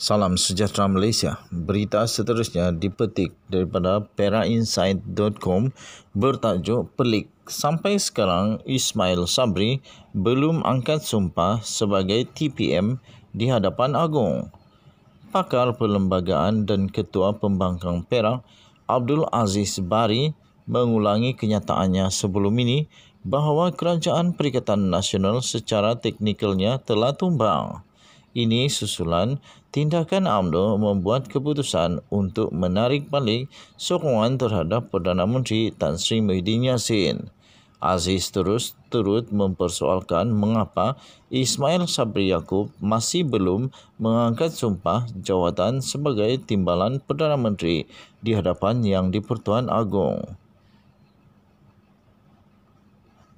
Salam sejahtera Malaysia. Berita seterusnya dipetik daripada perainsight.com bertajuk pelik. Sampai sekarang Ismail Sabri belum angkat sumpah sebagai TPM di hadapan agung. Pakar Perlembagaan dan Ketua Pembangkang Perak Abdul Aziz Bari mengulangi kenyataannya sebelum ini bahawa Kerajaan Perikatan Nasional secara teknikalnya telah tumbang. Ini susulan tindakan AMNO membuat keputusan untuk menarik balik sokongan terhadap Perdana Menteri Tan Sri Muhyiddin Yassin. Aziz terus turut mempersoalkan mengapa Ismail Sabri Yaakob masih belum mengangkat sumpah jawatan sebagai timbalan Perdana Menteri di hadapan Yang di-Pertuan Agong.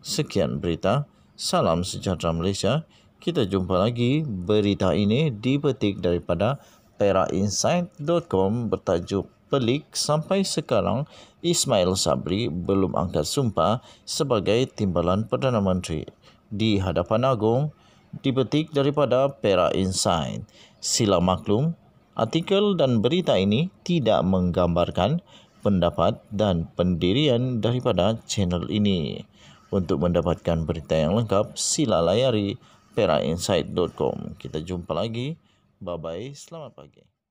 Sekian berita, salam sejahtera Malaysia. Kita jumpa lagi berita ini dipetik daripada perainsight.com bertajuk pelik sampai sekarang Ismail Sabri belum angkat sumpah sebagai timbalan Perdana Menteri di hadapan agung dipetik daripada Pera Insight. Sila maklum, artikel dan berita ini tidak menggambarkan pendapat dan pendirian daripada channel ini. Untuk mendapatkan berita yang lengkap, sila layari PeraInside.com. Kita jumpa lagi. Bye-bye. Selamat pagi.